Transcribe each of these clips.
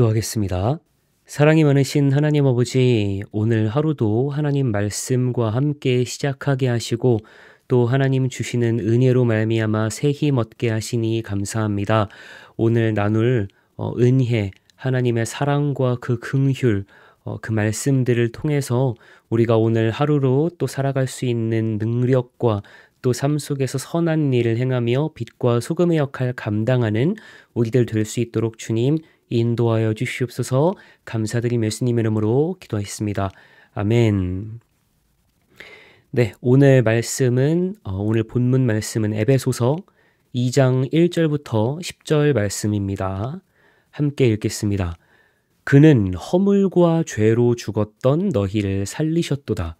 기도하겠습니다. 사랑이 많으신 하나님 아버지, 오늘 하루도 하나님 말씀과 함께 시작하게 하시고 또 하나님 주시는 은혜로 말미암아 새 힘 얻게 하시니 감사합니다. 오늘 나눌 어, 은혜, 하나님의 사랑과 그 긍휼, 어, 그 말씀들을 통해서 우리가 오늘 하루로 또 살아갈 수 있는 능력과 또 삶 속에서 선한 일을 행하며 빛과 소금의 역할 감당하는 우리들 될 수 있도록 주님 인도하여 주시옵소서 감사드리며 예수님의 이름으로 기도하겠습니다. 아멘. 네, 오늘 말씀은 어, 오늘 본문 말씀은 에베소서 2장 1절부터 10절 말씀입니다. 함께 읽겠습니다. 그는 허물과 죄로 죽었던 너희를 살리셨도다.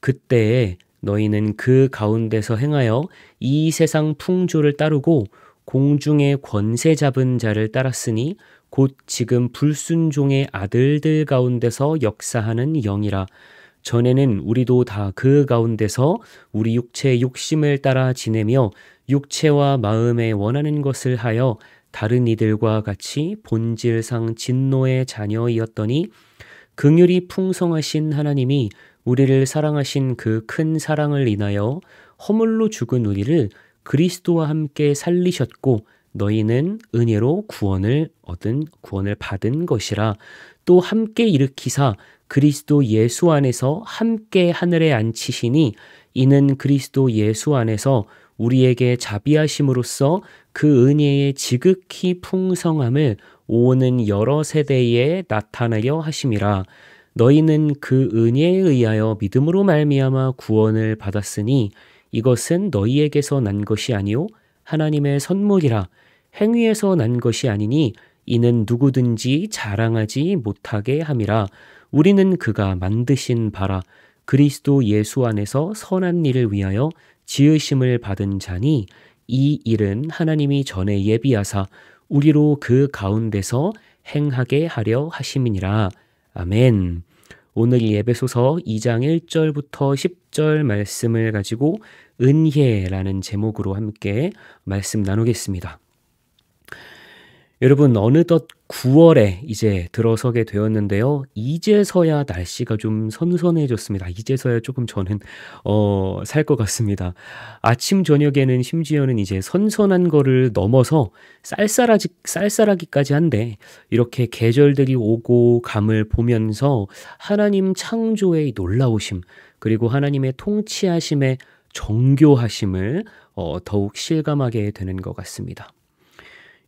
그때에 너희는 그 가운데서 행하여 이 세상 풍조를 따르고 공중의 권세 잡은 자를 따랐으니 곧 지금 불순종의 아들들 가운데서 역사하는 영이라 전에는 우리도 다 그 가운데서 우리 육체의 욕심을 따라 지내며 육체와 마음에 원하는 것을 하여 다른 이들과 같이 본질상 진노의 자녀이었더니 긍휼이 풍성하신 하나님이 우리를 사랑하신 그 큰 사랑을 인하여 허물로 죽은 우리를 그리스도와 함께 살리셨고 너희는 은혜로 구원을 얻은 구원을 받은 것이라 또 함께 일으키사 그리스도 예수 안에서 함께 하늘에 앉히시니 이는 그리스도 예수 안에서 우리에게 자비하심으로써 그 은혜의 지극히 풍성함을 오는 여러 세대에 나타내려 하심이라 너희는 그 은혜에 의하여 믿음으로 말미암아 구원을 받았으니 이것은 너희에게서 난 것이 아니요 하나님의 선물이라 행위에서 난 것이 아니니 이는 누구든지 자랑하지 못하게 함이라 우리는 그가 만드신 바라 그리스도 예수 안에서 선한 일을 위하여 지으심을 받은 자니 이 일은 하나님이 전에 예비하사 우리로 그 가운데서 행하게 하려 하심이니라. 아멘. 오늘 예배소서 2장 1절부터 10절 말씀을 가지고 은혜라는 제목으로 함께 말씀 나누겠습니다. 여러분, 어느덧 9월에 이제 들어서게 되었는데요. 이제서야 날씨가 좀 선선해졌습니다. 이제서야 조금 저는, 어, 살 것 같습니다. 아침, 저녁에는 심지어는 이제 선선한 거를 넘어서 쌀쌀하지, 쌀쌀하기까지 한데, 이렇게 계절들이 오고 감을 보면서 하나님 창조의 놀라우심, 그리고 하나님의 통치하심의 정교하심을 어, 더욱 실감하게 되는 것 같습니다.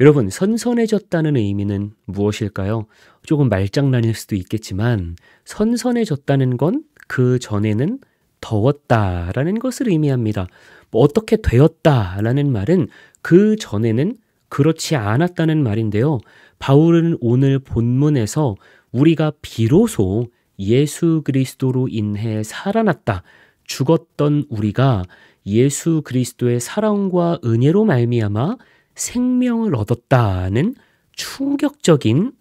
여러분, 선선해졌다는 의미는 무엇일까요? 조금 말장난일 수도 있겠지만, 선선해졌다는 건 그 전에는 더웠다라는 것을 의미합니다. 뭐 어떻게 되었다라는 말은 그 전에는 그렇지 않았다는 말인데요. 바울은 오늘 본문에서 우리가 비로소 예수 그리스도로 인해 살아났다. 죽었던 우리가 예수 그리스도의 사랑과 은혜로 말미암아 생명을 얻었다는 충격적인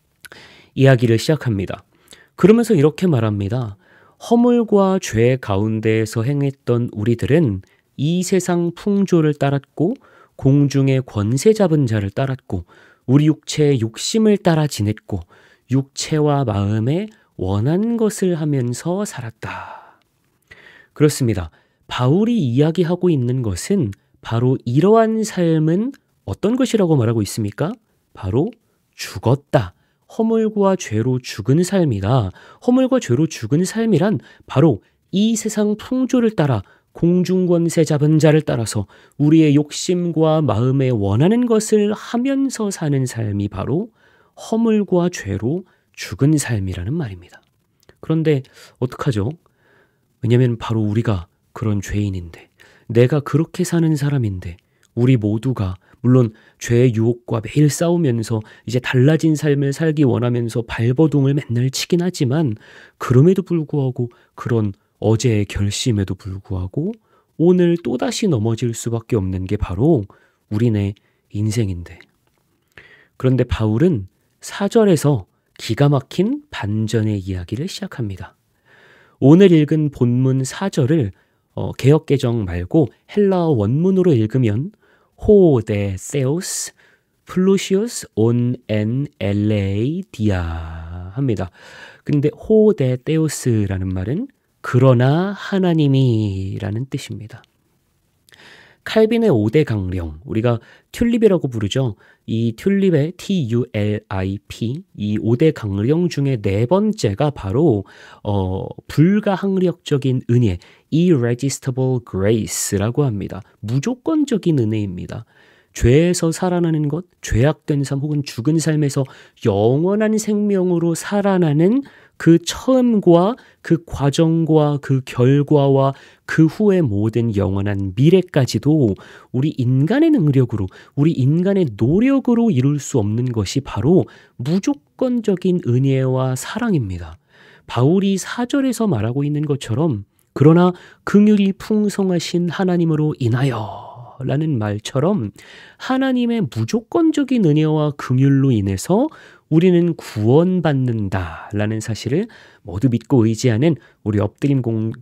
이야기를 시작합니다. 그러면서 이렇게 말합니다. 허물과 죄 가운데에서 행했던 우리들은 이 세상 풍조를 따랐고 공중의 권세 잡은 자를 따랐고 우리 육체의 욕심을 따라 지냈고 육체와 마음에 원한 것을 하면서 살았다. 그렇습니다. 바울이 이야기하고 있는 것은 바로 이러한 삶은 어떤 것이라고 말하고 있습니까? 바로 죽었다. 허물과 죄로 죽은 삶이다. 허물과 죄로 죽은 삶이란 바로 이 세상 풍조를 따라 공중권세 잡은 자를 따라서 우리의 욕심과 마음에 원하는 것을 하면서 사는 삶이 바로 허물과 죄로 죽은 삶이라는 말입니다. 그런데 어떡하죠? 왜냐면 바로 우리가 그런 죄인인데 내가 그렇게 사는 사람인데 우리 모두가 물론 죄의 유혹과 매일 싸우면서 이제 달라진 삶을 살기 원하면서 발버둥을 맨날 치긴 하지만 그럼에도 불구하고 그런 어제의 결심에도 불구하고 오늘 또다시 넘어질 수밖에 없는 게 바로 우리네 인생인데. 그런데 바울은 사절에서 기가 막힌 반전의 이야기를 시작합니다. 오늘 읽은 본문 사절을 어, 개혁 개정 말고 헬라어 원문으로 읽으면 호데세우스 플루시우스 온 엔 엘레이디아 합니다. 근데 호데테우스라는 말은 그러나 하나님이라는 뜻입니다. 칼빈의 5대 강령, 우리가 튤립이라고 부르죠. 이 튤립의 T-U-L-I-P, 이 5대 강령 중에 네 번째가 바로, 어, 불가항력적인 은혜, Irresistible Grace라고 합니다. 무조건적인 은혜입니다. 죄에서 살아나는 것, 죄악된 삶 혹은 죽은 삶에서 영원한 생명으로 살아나는 그 처음과 그 과정과 그 결과와 그 후의 모든 영원한 미래까지도 우리 인간의 능력으로, 우리 인간의 노력으로 이룰 수 없는 것이 바로 무조건적인 은혜와 사랑입니다. 바울이 사절에서 말하고 있는 것처럼 그러나 긍휼이 풍성하신 하나님으로 인하여 라는 말처럼 하나님의 무조건적인 은혜와 긍휼로 인해서 우리는 구원받는다 라는 사실을 모두 믿고 의지하는 우리 엎드림 공,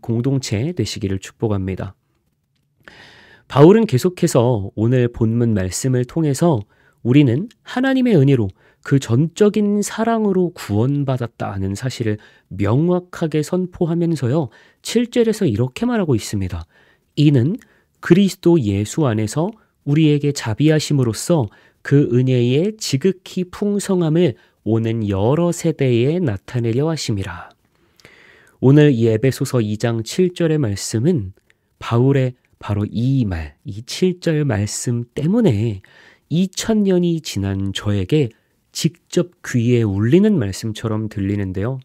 공동체 되시기를 축복합니다. 바울은 계속해서 오늘 본문 말씀을 통해서 우리는 하나님의 은혜로 그 전적인 사랑으로 구원받았다는 사실을 명확하게 선포하면서요. 7절에서 이렇게 말하고 있습니다. 이는 그리스도 예수 안에서 우리에게 자비하심으로써 그 은혜의 지극히 풍성함을 오는 여러 세대에 나타내려 하심이라. 오늘 이에소서 2장 7절의 말씀은 바울의 바로 이 말, 이 7절 말씀 때문에 2000년이 지난 저에게 직접 귀에 울리는 말씀처럼 들리는데요.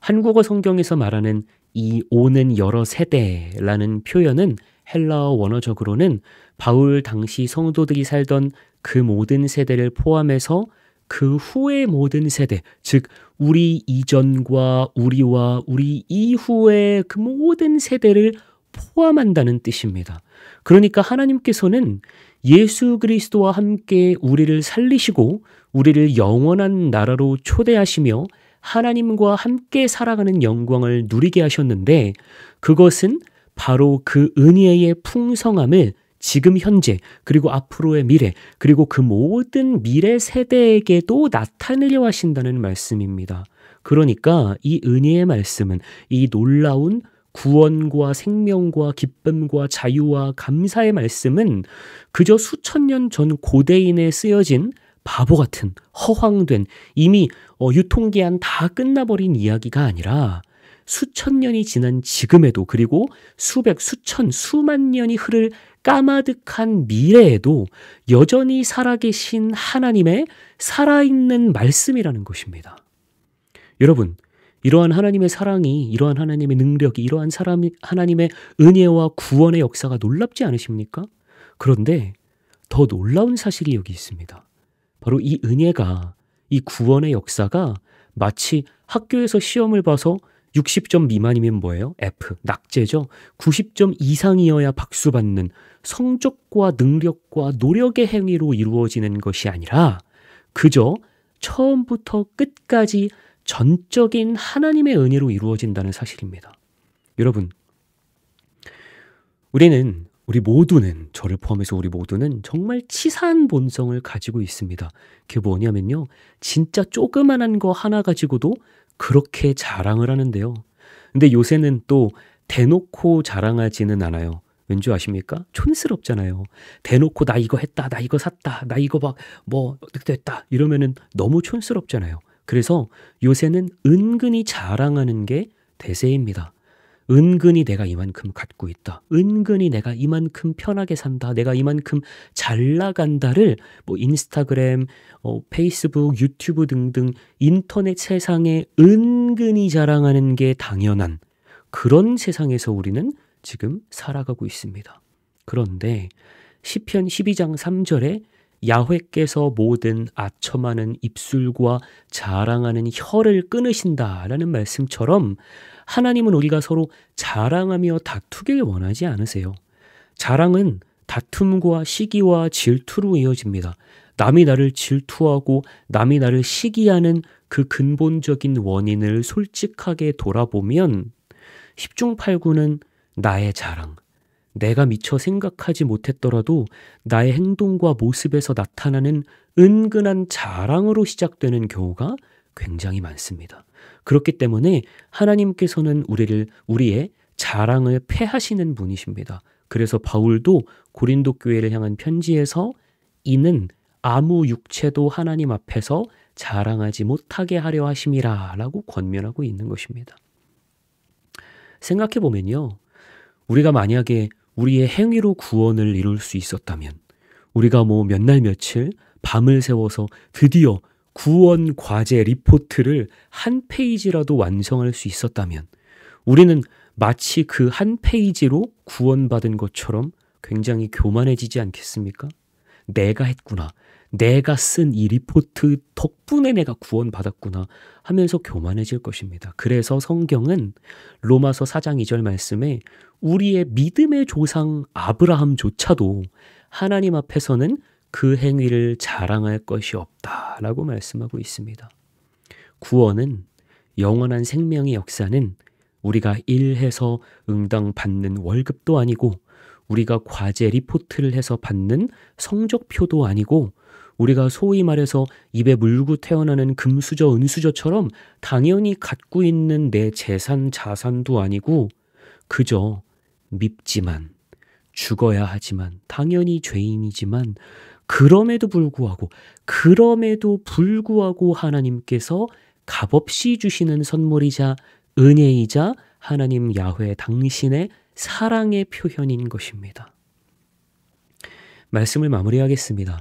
한국어 성경에서 말하는 이 오는 여러 세대라는 표현은 헬라어 원어적으로는 바울 당시 성도들이 살던 그 모든 세대를 포함해서 그 후의 모든 세대, 즉 우리 이전과 우리와 우리 이후의 그 모든 세대를 포함한다는 뜻입니다. 그러니까 하나님께서는 예수 그리스도와 함께 우리를 살리시고 우리를 영원한 나라로 초대하시며 하나님과 함께 살아가는 영광을 누리게 하셨는데 그것은 바로 그 은혜의 풍성함을 지금 현재 그리고 앞으로의 미래 그리고 그 모든 미래 세대에게도 나타내려 하신다는 말씀입니다. 그러니까 이 은혜의 말씀은 이 놀라운 구원과 생명과 기쁨과 자유와 감사의 말씀은 그저 수천 년 전 고대인에 쓰여진 바보 같은 허황된 이미 어, 유통기한 다 끝나버린 이야기가 아니라 수천 년이 지난 지금에도 그리고 수백, 수천, 수만 년이 흐를 까마득한 미래에도 여전히 살아계신 하나님의 살아있는 말씀이라는 것입니다. 여러분, 이러한 하나님의 사랑이, 이러한 하나님의 능력이, 이러한 사람, 하나님의 은혜와 구원의 역사가 놀랍지 않으십니까? 그런데 더 놀라운 사실이 여기 있습니다. 바로 이 은혜가, 이 구원의 역사가 마치 학교에서 시험을 봐서 60점 미만이면 뭐예요? F, 낙제죠. 90점 이상이어야 박수받는 성적과 능력과 노력의 행위로 이루어지는 것이 아니라 그저 처음부터 끝까지 전적인 하나님의 은혜로 이루어진다는 사실입니다. 여러분, 우리는 우리 모두는 저를 포함해서 우리 모두는 정말 치사한 본성을 가지고 있습니다. 그게 뭐냐면요. 진짜 조그만한 거 하나 가지고도 그렇게 자랑을 하는데요. 근데 요새는 또 대놓고 자랑하지는 않아요. 왠지 아십니까? 촌스럽잖아요. 대놓고 나 이거 했다, 나 이거 샀다, 나 이거 막뭐 어떻게 됐다 이러면은 너무 촌스럽잖아요. 그래서 요새는 은근히 자랑하는 게 대세입니다. 은근히 내가 이만큼 갖고 있다. 은근히 내가 이만큼 편하게 산다. 내가 이만큼 잘 나간다를 뭐 인스타그램, 어, 페이스북, 유튜브 등등 인터넷 세상에 은근히 자랑하는 게 당연한 그런 세상에서 우리는 지금 살아가고 있습니다. 그런데 시편 12장 3절에 야훼께서 모든 아첨하는 입술과 자랑하는 혀를 끊으신다라는 말씀처럼 하나님은 우리가 서로 자랑하며 다투길 원하지 않으세요. 자랑은 다툼과 시기와 질투로 이어집니다. 남이 나를 질투하고 남이 나를 시기하는 그 근본적인 원인을 솔직하게 돌아보면 10중 8구는 나의 자랑, 내가 미처 생각하지 못했더라도 나의 행동과 모습에서 나타나는 은근한 자랑으로 시작되는 경우가 굉장히 많습니다. 그렇기 때문에 하나님께서는 우리를 우리의 자랑을 패하시는 분이십니다. 그래서 바울도 고린도 교회를 향한 편지에서 이는 아무 육체도 하나님 앞에서 자랑하지 못하게 하려 하심이라라고 권면하고 있는 것입니다. 생각해 보면요. 우리가 만약에 우리의 행위로 구원을 이룰 수 있었다면 우리가 뭐 몇 날 며칠 밤을 세워서 드디어 구원 과제 리포트를 한 페이지라도 완성할 수 있었다면 우리는 마치 그 한 페이지로 구원받은 것처럼 굉장히 교만해지지 않겠습니까? 내가 했구나. 내가 쓴 이 리포트 덕분에 내가 구원받았구나 하면서 교만해질 것입니다. 그래서 성경은 로마서 4장 2절 말씀에 우리의 믿음의 조상 아브라함조차도 하나님 앞에서는 그 행위를 자랑할 것이 없다 라고 말씀하고 있습니다. 구원은 영원한 생명의 역사는 우리가 일해서 응당 받는 월급도 아니고 우리가 과제 리포트를 해서 받는 성적표도 아니고 우리가 소위 말해서 입에 물고 태어나는 금수저, 은수저처럼 당연히 갖고 있는 내 재산, 자산도 아니고 그저 밉지만 죽어야 하지만 당연히 죄인이지만 그럼에도 불구하고 그럼에도 불구하고 하나님께서 값없이 주시는 선물이자 은혜이자 하나님 야훼 당신의 사랑의 표현인 것입니다. 말씀을 마무리하겠습니다.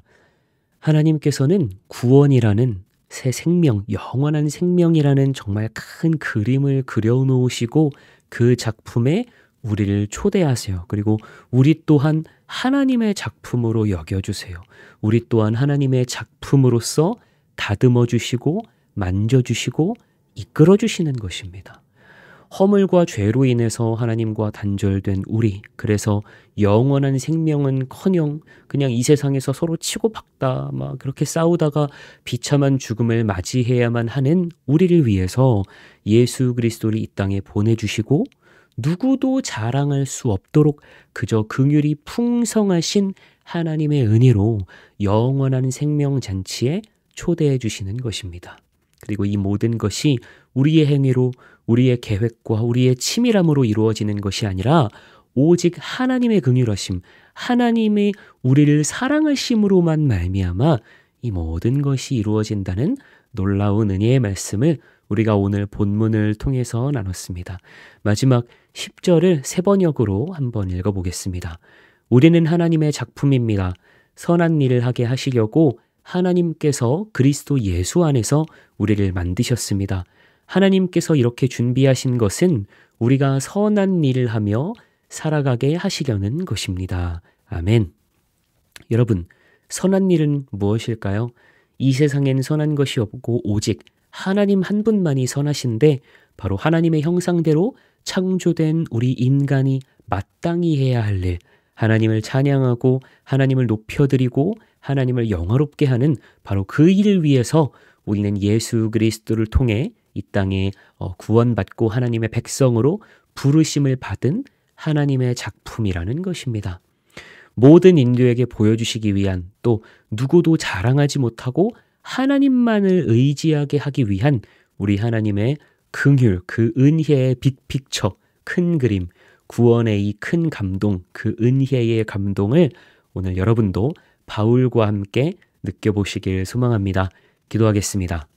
하나님께서는 구원이라는 새 생명, 영원한 생명이라는 정말 큰 그림을 그려놓으시고 그 작품에 우리를 초대하세요. 그리고 우리 또한 하나님의 작품으로 여겨주세요. 우리 또한 하나님의 작품으로서 다듬어 주시고 만져주시고 이끌어 주시는 것입니다. 허물과 죄로 인해서 하나님과 단절된 우리, 그래서 영원한 생명은 커녕 그냥 이 세상에서 서로 치고박다, 막 그렇게 싸우다가 비참한 죽음을 맞이해야만 하는 우리를 위해서 예수 그리스도를 이 땅에 보내주시고 누구도 자랑할 수 없도록 그저 긍휼이 풍성하신 하나님의 은혜로 영원한 생명 잔치에 초대해 주시는 것입니다. 그리고 이 모든 것이 우리의 행위로 우리의 계획과 우리의 치밀함으로 이루어지는 것이 아니라 오직 하나님의 긍휼하심, 하나님의 우리를 사랑하심으로만 말미암아 이 모든 것이 이루어진다는 놀라운 은혜의 말씀을 우리가 오늘 본문을 통해서 나눴습니다. 마지막 10절을 세 번역으로 한번 읽어보겠습니다. 우리는 하나님의 작품입니다. 선한 일을 하게 하시려고 하나님께서 그리스도 예수 안에서 우리를 만드셨습니다. 하나님께서 이렇게 준비하신 것은 우리가 선한 일을 하며 살아가게 하시려는 것입니다. 아멘. 여러분, 선한 일은 무엇일까요? 이 세상엔 선한 것이 없고 오직 하나님 한 분만이 선하신데 바로 하나님의 형상대로 창조된 우리 인간이 마땅히 해야 할 일, 하나님을 찬양하고 하나님을 높여드리고 하나님을 영화롭게 하는 바로 그 일을 위해서 우리는 예수 그리스도를 통해 이 땅에 어, 구원받고 하나님의 백성으로 부르심을 받은 하나님의 작품이라는 것입니다. 모든 인류에게 보여주시기 위한 또 누구도 자랑하지 못하고 하나님만을 의지하게 하기 위한 우리 하나님의 긍휼 그 은혜의 빅픽처 큰 그림 구원의 이 큰 감동 그 은혜의 감동을 오늘 여러분도 바울과 함께 느껴보시길 소망합니다. 기도하겠습니다.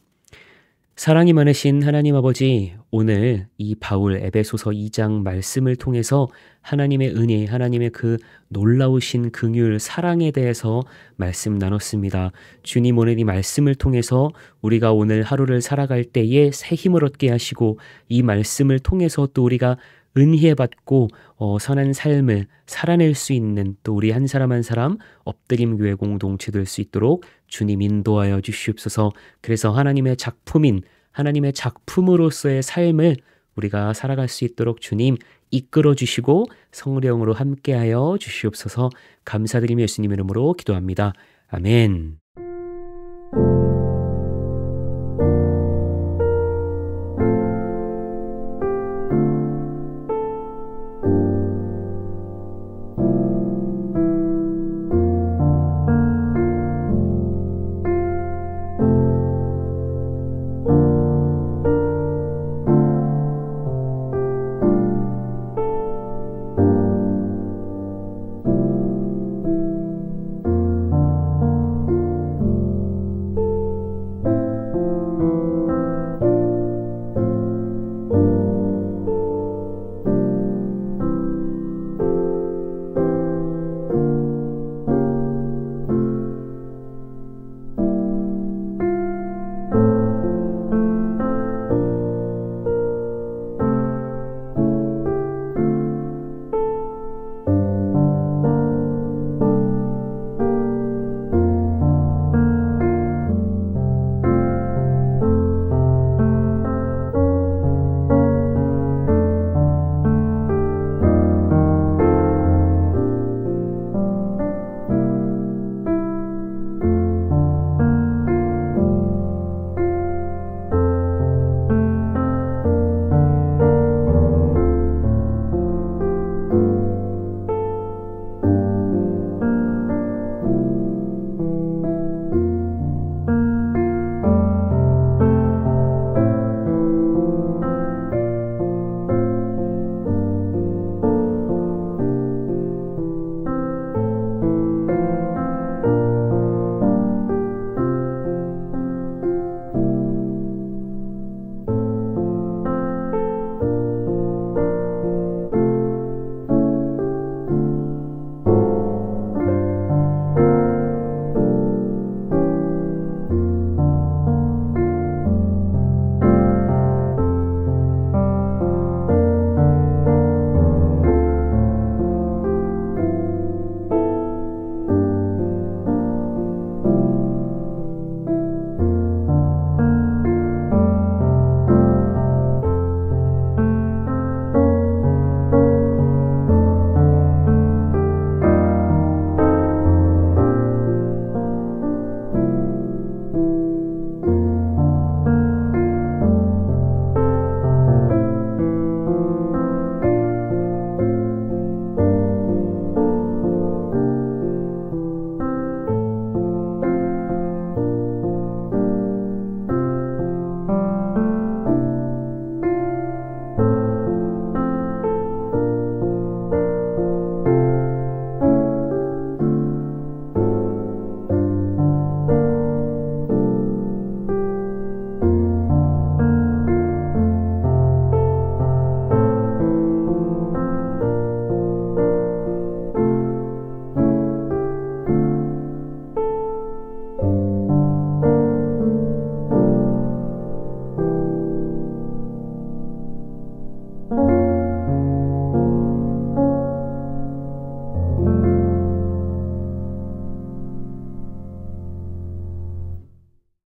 사랑이 많으신 하나님 아버지, 오늘 이 바울 에베소서 2장 말씀을 통해서 하나님의 은혜, 하나님의 그 놀라우신 긍휼 사랑에 대해서 말씀 나눴습니다. 주님 오늘 이 말씀을 통해서 우리가 오늘 하루를 살아갈 때에 새 힘을 얻게 하시고 이 말씀을 통해서 또 우리가 은혜받고 어, 선한 삶을 살아낼 수 있는 또 우리 한 사람 한 사람 엎드림 교회 공동체 될 수 있도록 주님 인도하여 주시옵소서. 그래서 하나님의 작품인 하나님의 작품으로서의 삶을 우리가 살아갈 수 있도록 주님 이끌어 주시고 성령으로 함께하여 주시옵소서. 감사드리며 예수님 이름으로 기도합니다. 아멘.